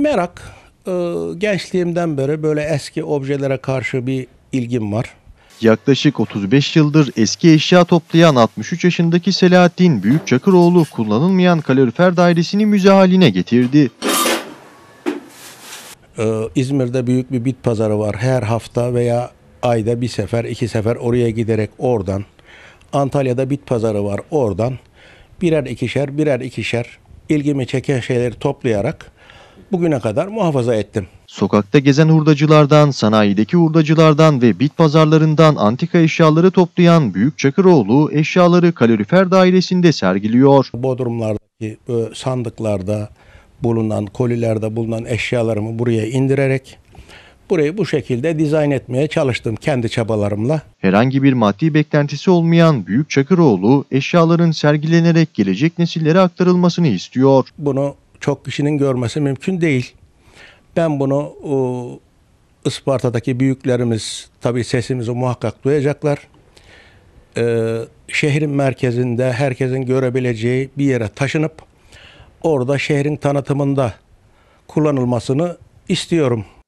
Merak. E, gençliğimden beri böyle eski objelere karşı bir ilgim var. Yaklaşık 35 yıldır eski eşya toplayan 63 yaşındaki Selahattin Büyükçakıroğlu kullanılmayan kalorifer dairesini müze haline getirdi. Ee, İzmir'de büyük bir bit pazarı var. Her hafta veya ayda bir sefer, iki sefer oraya giderek oradan. Antalya'da bit pazarı var oradan. Birer ikişer, birer ikişer ilgimi çeken şeyleri toplayarak bugüne kadar muhafaza ettim. Sokakta gezen hurdacılardan, sanayideki hurdacılardan ve bit pazarlarından antika eşyaları toplayan Büyük Çakıroğlu eşyaları kalorifer dairesinde sergiliyor. Bodrumlardaki e, sandıklarda bulunan, kolilerde bulunan eşyalarımı buraya indirerek burayı bu şekilde dizayn etmeye çalıştım kendi çabalarımla. Herhangi bir maddi beklentisi olmayan Büyük Çakıroğlu eşyaların sergilenerek gelecek nesillere aktarılmasını istiyor. Bunu çok kişinin görmesi mümkün değil. Ben bunu o, Isparta'daki büyüklerimiz tabii sesimizi muhakkak duyacaklar. Ee, şehrin merkezinde herkesin görebileceği bir yere taşınıp orada şehrin tanıtımında kullanılmasını istiyorum.